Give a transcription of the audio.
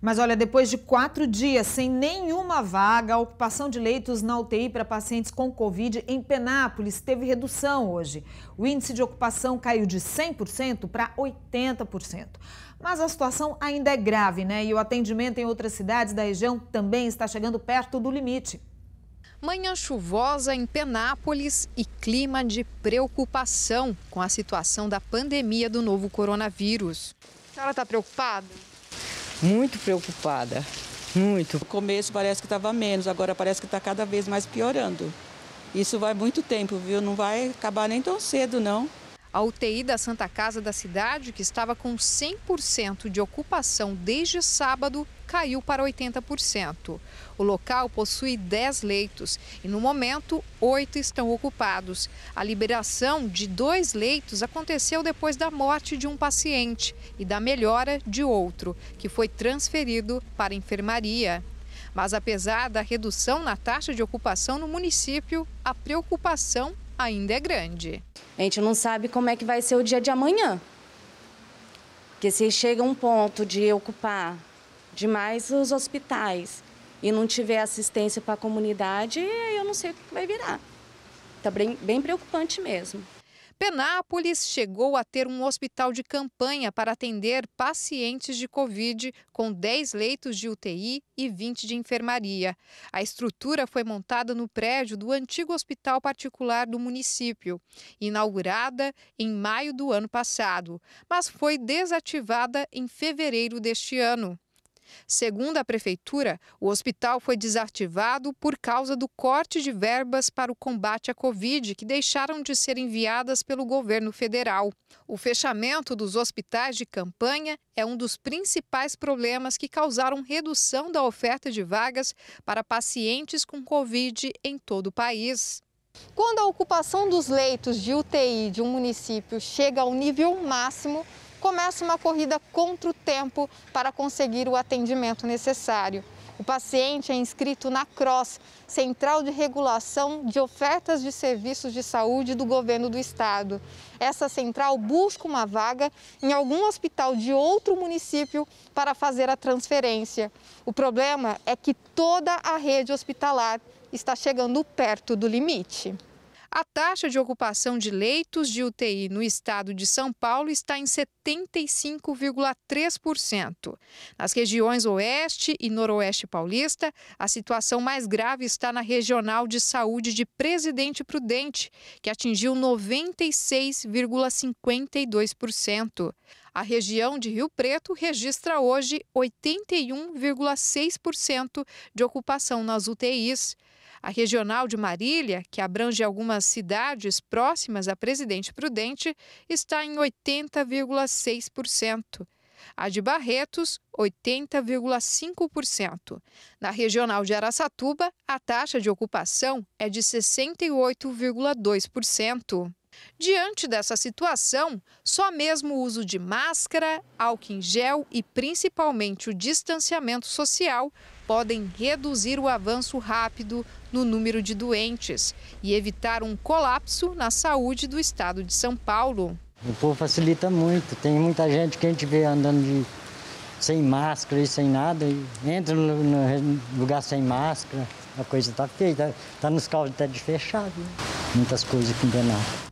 Mas olha, depois de quatro dias sem nenhuma vaga, a ocupação de leitos na UTI para pacientes com Covid em Penápolis teve redução hoje. O índice de ocupação caiu de 100% para 80%. Mas a situação ainda é grave, né? E o atendimento em outras cidades da região também está chegando perto do limite. Manhã chuvosa em Penápolis e clima de preocupação com a situação da pandemia do novo coronavírus. A senhora está preocupada? muito preocupada, muito. No começo parece que estava menos, agora parece que está cada vez mais piorando. Isso vai muito tempo, viu? Não vai acabar nem tão cedo, não. A UTI da Santa Casa da cidade, que estava com 100% de ocupação desde sábado, caiu para 80%. O local possui 10 leitos e, no momento, oito estão ocupados. A liberação de dois leitos aconteceu depois da morte de um paciente e da melhora de outro, que foi transferido para a enfermaria. Mas, apesar da redução na taxa de ocupação no município, a preocupação ainda é grande. A gente não sabe como é que vai ser o dia de amanhã. Porque se chega um ponto de ocupar demais os hospitais e não tiver assistência para a comunidade, eu não sei o que vai virar. Está bem, bem preocupante mesmo. Penápolis chegou a ter um hospital de campanha para atender pacientes de Covid, com 10 leitos de UTI e 20 de enfermaria. A estrutura foi montada no prédio do antigo hospital particular do município, inaugurada em maio do ano passado, mas foi desativada em fevereiro deste ano. Segundo a prefeitura, o hospital foi desativado por causa do corte de verbas para o combate à Covid, que deixaram de ser enviadas pelo governo federal. O fechamento dos hospitais de campanha é um dos principais problemas que causaram redução da oferta de vagas para pacientes com Covid em todo o país. Quando a ocupação dos leitos de UTI de um município chega ao nível máximo, começa uma corrida contra o tempo para conseguir o atendimento necessário. O paciente é inscrito na CROSS, Central de Regulação de Ofertas de Serviços de Saúde do Governo do Estado. Essa central busca uma vaga em algum hospital de outro município para fazer a transferência. O problema é que toda a rede hospitalar está chegando perto do limite. A taxa de ocupação de leitos de UTI no estado de São Paulo está em 75,3%. Nas regiões Oeste e Noroeste Paulista, a situação mais grave está na Regional de Saúde de Presidente Prudente, que atingiu 96,52%. A região de Rio Preto registra hoje 81,6% de ocupação nas UTIs. A regional de Marília, que abrange algumas cidades próximas a Presidente Prudente, está em 80,6% a de Barretos, 80,5%. Na regional de Araçatuba, a taxa de ocupação é de 68,2%. Diante dessa situação, só mesmo o uso de máscara, álcool em gel e principalmente o distanciamento social podem reduzir o avanço rápido no número de doentes e evitar um colapso na saúde do estado de São Paulo. O povo facilita muito, tem muita gente que a gente vê andando de, sem máscara e sem nada, e entra no, no lugar sem máscara, a coisa está feita, está tá nos carros até de fechado, né? muitas coisas que enganaram.